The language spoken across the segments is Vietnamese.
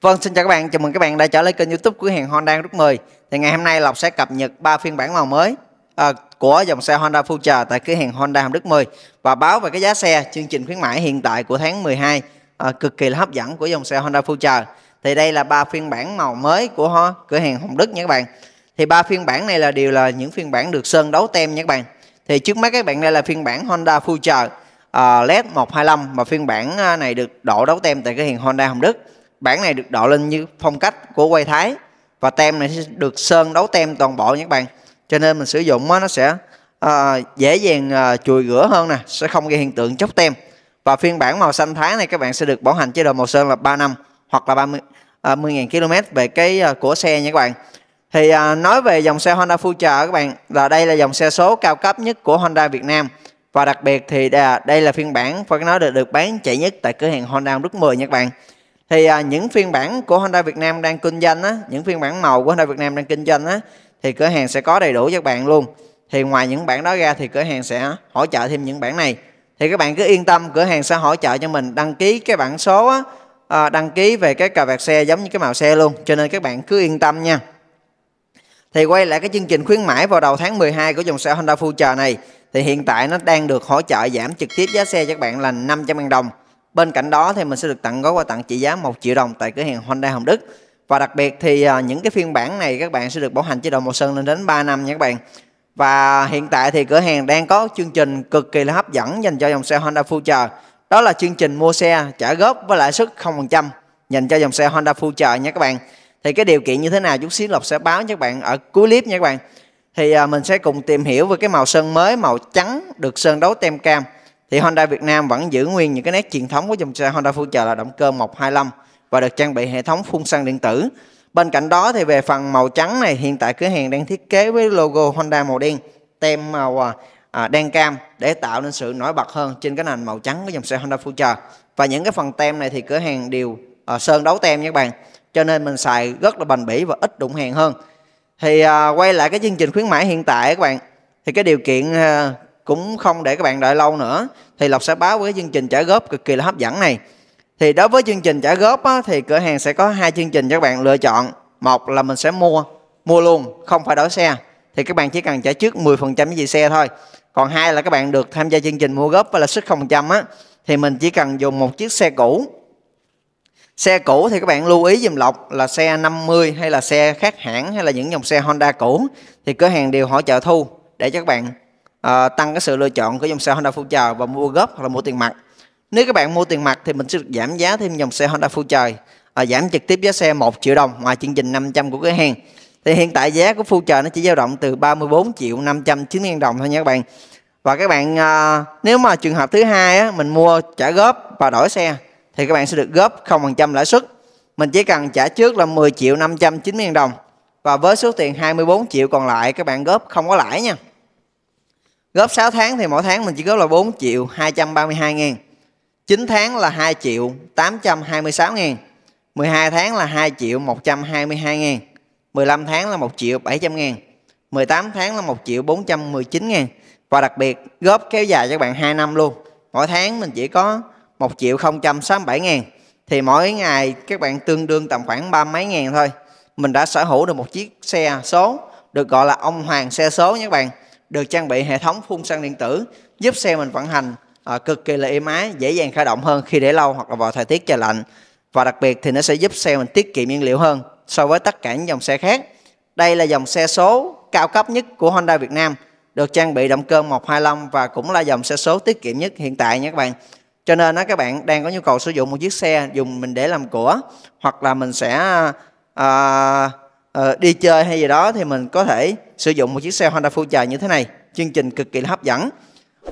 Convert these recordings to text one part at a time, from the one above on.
Vâng, xin chào các bạn, chào mừng các bạn đã trở lại kênh youtube của hàng Honda Rút 10 Thì ngày hôm nay Lộc sẽ cập nhật 3 phiên bản màu mới à, của dòng xe Honda Future tại cửa hàng Honda Hàm Đức 10 Và báo về cái giá xe, chương trình khuyến mãi hiện tại của tháng 12 à, ờ, cực kỳ là hấp dẫn của dòng xe Honda Future Thì đây là ba phiên bản màu mới của ho, cửa hàng Hồng Đức nha các bạn Thì ba phiên bản này là đều là những phiên bản được sơn đấu tem nha các bạn Thì trước mắt các bạn đây là phiên bản Honda Future LED 125 và phiên bản à, này được độ đấu tem tại cửa hàng Honda Hồng Đức. Bản này được độ lên như phong cách của quay Thái và tem này được sơn đấu tem toàn bộ nha các bạn. Cho nên mình sử dụng nó sẽ uh, dễ dàng uh, chùi rửa hơn nè, sẽ không gây hiện tượng chóc tem. Và phiên bản màu xanh Thái này các bạn sẽ được bảo hành chế độ màu sơn là 3 năm hoặc là 30 uh, 10.000 km về cái uh, của xe nha các bạn. Thì à, nói về dòng xe Honda Future các bạn là đây là dòng xe số cao cấp nhất của Honda Việt Nam và đặc biệt thì đây là phiên bản phải nói được được bán chạy nhất tại cửa hàng Honda Amruk 10 nha các bạn thì à, những phiên bản của Honda Việt Nam đang kinh doanh á những phiên bản màu của Honda Việt Nam đang kinh doanh á thì cửa hàng sẽ có đầy đủ cho các bạn luôn thì ngoài những bản đó ra thì cửa hàng sẽ hỗ trợ thêm những bản này thì các bạn cứ yên tâm cửa hàng sẽ hỗ trợ cho mình đăng ký cái bản số á, à, đăng ký về cái cà vạt xe giống như cái màu xe luôn cho nên các bạn cứ yên tâm nha thì quay lại cái chương trình khuyến mãi vào đầu tháng 12 của dòng xe Honda Future này thì hiện tại nó đang được hỗ trợ giảm trực tiếp giá xe cho các bạn là 500.000 đồng. Bên cạnh đó thì mình sẽ được tặng gói quà tặng trị giá 1 triệu đồng tại cửa hàng Honda Hồng Đức. Và đặc biệt thì à, những cái phiên bản này các bạn sẽ được bảo hành chế độ màu sơn lên đến 3 năm nha các bạn. Và hiện tại thì cửa hàng đang có chương trình cực kỳ là hấp dẫn dành cho dòng xe Honda Future. Đó là chương trình mua xe trả góp với lãi suất 0% dành cho dòng xe Honda Future nha các bạn thì cái điều kiện như thế nào chút xíu lộc sẽ báo cho các bạn ở cuối clip nha các bạn thì à, mình sẽ cùng tìm hiểu về cái màu sơn mới màu trắng được sơn đấu tem cam thì Honda Việt Nam vẫn giữ nguyên những cái nét truyền thống của dòng xe Honda Future là động cơ 125 và được trang bị hệ thống phun xăng điện tử bên cạnh đó thì về phần màu trắng này hiện tại cửa hàng đang thiết kế với logo Honda màu đen tem màu à, à, đen cam để tạo nên sự nổi bật hơn trên cái nền màu trắng của dòng xe Honda Future và những cái phần tem này thì cửa hàng đều à, sơn đấu tem nha các bạn cho nên mình xài rất là bền bỉ và ít đụng hàng hơn thì à, quay lại cái chương trình khuyến mãi hiện tại các bạn thì cái điều kiện à, cũng không để các bạn đợi lâu nữa thì lộc sẽ báo với chương trình trả góp cực kỳ là hấp dẫn này thì đối với chương trình trả góp á, thì cửa hàng sẽ có hai chương trình cho các bạn lựa chọn một là mình sẽ mua mua luôn không phải đổi xe thì các bạn chỉ cần trả trước 10% với gì xe thôi còn hai là các bạn được tham gia chương trình mua góp và là suất 0% á thì mình chỉ cần dùng một chiếc xe cũ Xe cũ thì các bạn lưu ý dùm Lộc là xe 50 hay là xe khác hãng hay là những dòng xe Honda cũ thì cửa hàng đều hỗ trợ thu để cho các bạn uh, tăng cái sự lựa chọn của dòng xe Honda Future và mua góp hoặc là mua tiền mặt. Nếu các bạn mua tiền mặt thì mình sẽ được giảm giá thêm dòng xe Honda Future uh, giảm trực tiếp giá xe 1 triệu đồng ngoài chương trình 500 của cửa hàng. Thì hiện tại giá của Future nó chỉ dao động từ 34 triệu 590 000 đồng thôi nha các bạn. Và các bạn uh, nếu mà trường hợp thứ hai á, mình mua trả góp và đổi xe thì các bạn sẽ được góp 0% lãi suất. Mình chỉ cần trả trước là 10 triệu 590 000 đồng và với số tiền 24 triệu còn lại các bạn góp không có lãi nha. Góp 6 tháng thì mỗi tháng mình chỉ góp là 4 triệu 232 ngàn 9 tháng là 2 triệu 826 ngàn 12 tháng là 2 triệu 122 ngàn 15 tháng là 1 triệu 700 ngàn 18 tháng là 1 triệu 419 ngàn Và đặc biệt góp kéo dài cho các bạn 2 năm luôn Mỗi tháng mình chỉ có 1 triệu 067 ngàn thì mỗi ngày các bạn tương đương tầm khoảng ba mấy ngàn thôi mình đã sở hữu được một chiếc xe số được gọi là ông hoàng xe số nha các bạn được trang bị hệ thống phun xăng điện tử giúp xe mình vận hành à, cực kỳ là êm ái dễ dàng khởi động hơn khi để lâu hoặc là vào thời tiết trời lạnh và đặc biệt thì nó sẽ giúp xe mình tiết kiệm nhiên liệu hơn so với tất cả những dòng xe khác đây là dòng xe số cao cấp nhất của Honda Việt Nam được trang bị động cơ 125 và cũng là dòng xe số tiết kiệm nhất hiện tại nha các bạn cho nên á, các bạn đang có nhu cầu sử dụng một chiếc xe dùng mình để làm của hoặc là mình sẽ à, à, đi chơi hay gì đó thì mình có thể sử dụng một chiếc xe Honda Future như thế này chương trình cực kỳ là hấp dẫn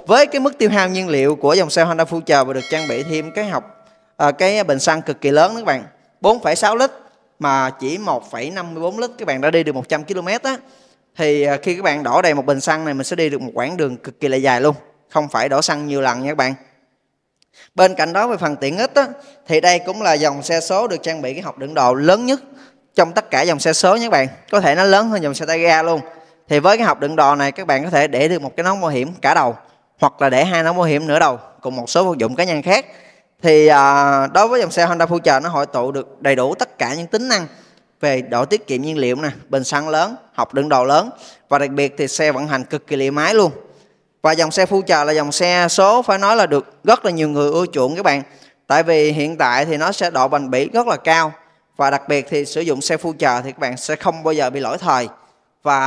với cái mức tiêu hao nhiên liệu của dòng xe Honda Future và được trang bị thêm cái học à, cái bình xăng cực kỳ lớn đó các bạn 4,6 lít mà chỉ 1,54 lít các bạn đã đi được 100 km á thì à, khi các bạn đổ đầy một bình xăng này mình sẽ đi được một quãng đường cực kỳ là dài luôn không phải đổ xăng nhiều lần nha các bạn bên cạnh đó về phần tiện ích á, thì đây cũng là dòng xe số được trang bị cái hộp đựng đồ lớn nhất trong tất cả dòng xe số nhé các bạn có thể nó lớn hơn dòng xe tay ga luôn thì với cái hộp đựng đồ này các bạn có thể để được một cái nón bảo hiểm cả đầu hoặc là để hai nón bảo hiểm nửa đầu cùng một số vật dụng cá nhân khác thì à, đối với dòng xe Honda Future nó hội tụ được đầy đủ tất cả những tính năng về độ tiết kiệm nhiên liệu nè bình xăng lớn hộp đựng đồ lớn và đặc biệt thì xe vận hành cực kỳ liệm máy luôn và dòng xe phu trà là dòng xe số phải nói là được rất là nhiều người ưa chuộng các bạn tại vì hiện tại thì nó sẽ độ bền bỉ rất là cao và đặc biệt thì sử dụng xe phu trà thì các bạn sẽ không bao giờ bị lỗi thời và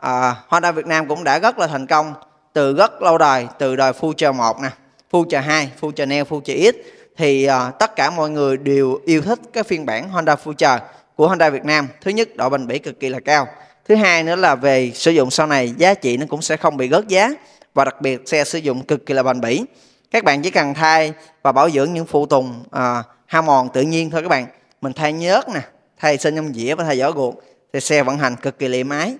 à, Honda Việt Nam cũng đã rất là thành công từ rất lâu đời từ đời Future 1 nè Future 2, Future Neo, Future X thì à, tất cả mọi người đều yêu thích cái phiên bản Honda Future của Honda Việt Nam thứ nhất độ bền bỉ cực kỳ là cao thứ hai nữa là về sử dụng sau này giá trị nó cũng sẽ không bị gớt giá và đặc biệt xe sử dụng cực kỳ là bền bỉ các bạn chỉ cần thay và bảo dưỡng những phụ tùng à, hao mòn tự nhiên thôi các bạn mình thay nhớt nè thay sơn nhôm dĩa và thay vỏ ruột thì xe vận hành cực kỳ liệm ái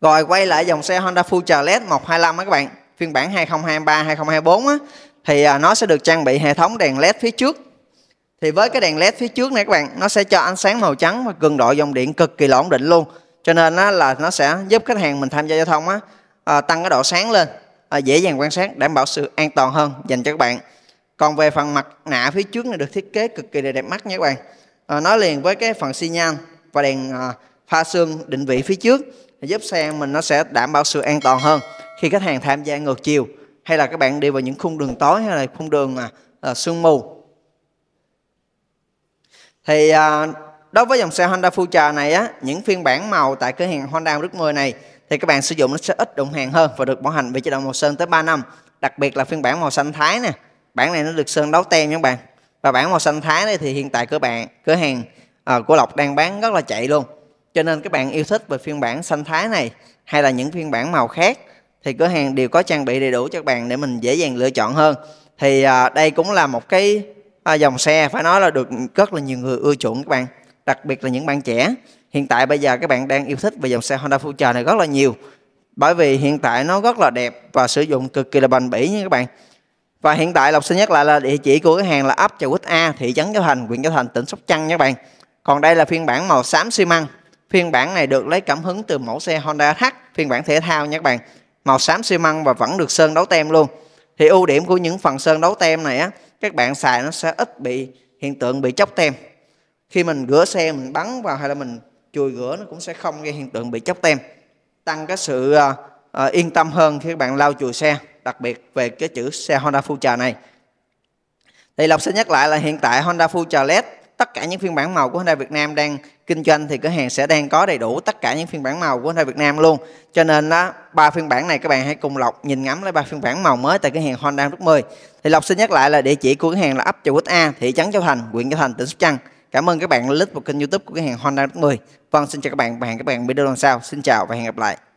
rồi quay lại dòng xe Honda Future LED 125 á các bạn phiên bản 2023 2024 á thì à, nó sẽ được trang bị hệ thống đèn LED phía trước thì với cái đèn led phía trước này các bạn nó sẽ cho ánh sáng màu trắng và cường độ dòng điện cực kỳ là ổn định luôn cho nên á, là nó sẽ giúp khách hàng mình tham gia giao thông á, à, tăng cái độ sáng lên à, dễ dàng quan sát đảm bảo sự an toàn hơn dành cho các bạn còn về phần mặt nạ phía trước này được thiết kế cực kỳ là đẹp mắt nha các bạn à, nó liền với cái phần xi nhan và đèn à, pha sương định vị phía trước giúp xe mình nó sẽ đảm bảo sự an toàn hơn khi khách hàng tham gia ngược chiều hay là các bạn đi vào những khung đường tối hay là khung đường mà à, sương mù thì à, Đối với dòng xe Honda Future này á, những phiên bản màu tại cửa hàng Honda đức 10 này thì các bạn sử dụng nó sẽ ít đụng hàng hơn và được bảo hành về chế độ màu sơn tới 3 năm. Đặc biệt là phiên bản màu xanh thái nè. Bản này nó được sơn đấu tem nha các bạn. Và bản màu xanh thái này thì hiện tại cửa bạn cửa hàng uh, của Lộc đang bán rất là chạy luôn. Cho nên các bạn yêu thích về phiên bản xanh thái này hay là những phiên bản màu khác thì cửa hàng đều có trang bị đầy đủ cho các bạn để mình dễ dàng lựa chọn hơn. Thì uh, đây cũng là một cái uh, dòng xe phải nói là được rất là nhiều người ưa chuộng các bạn đặc biệt là những bạn trẻ hiện tại bây giờ các bạn đang yêu thích về dòng xe Honda Future này rất là nhiều bởi vì hiện tại nó rất là đẹp và sử dụng cực kỳ là bền bỉ nha các bạn và hiện tại Lộc xin nhắc lại là địa chỉ của cái hàng là ấp Trà Quýt A, thị trấn Châu Thành, huyện Châu Thành, tỉnh Sóc Trăng nha các bạn. Còn đây là phiên bản màu xám xi măng. Phiên bản này được lấy cảm hứng từ mẫu xe Honda H, phiên bản thể thao nha các bạn. Màu xám xi măng và vẫn được sơn đấu tem luôn. Thì ưu điểm của những phần sơn đấu tem này á, các bạn xài nó sẽ ít bị hiện tượng bị chóc tem khi mình rửa xe mình bắn vào hay là mình chùi rửa nó cũng sẽ không gây hiện tượng bị chóc tem tăng cái sự uh, yên tâm hơn khi các bạn lau chùi xe đặc biệt về cái chữ xe Honda Future này thì Lộc sẽ nhắc lại là hiện tại Honda Future LED tất cả những phiên bản màu của Honda Việt Nam đang kinh doanh thì cửa hàng sẽ đang có đầy đủ tất cả những phiên bản màu của Honda Việt Nam luôn. Cho nên đó ba phiên bản này các bạn hãy cùng Lộc nhìn ngắm lấy ba phiên bản màu mới tại cửa hàng Honda đức 10. Thì Lộc xin nhắc lại là địa chỉ của cửa hàng là ấp châu quốc A, thị trấn Châu Thành, huyện Châu Thành, tỉnh Sóc Trăng. Cảm ơn các bạn đã lít vào kênh youtube của cái hàng Honda 10. Vâng, xin chào các bạn và hẹn các bạn video lần sau. Xin chào và hẹn gặp lại.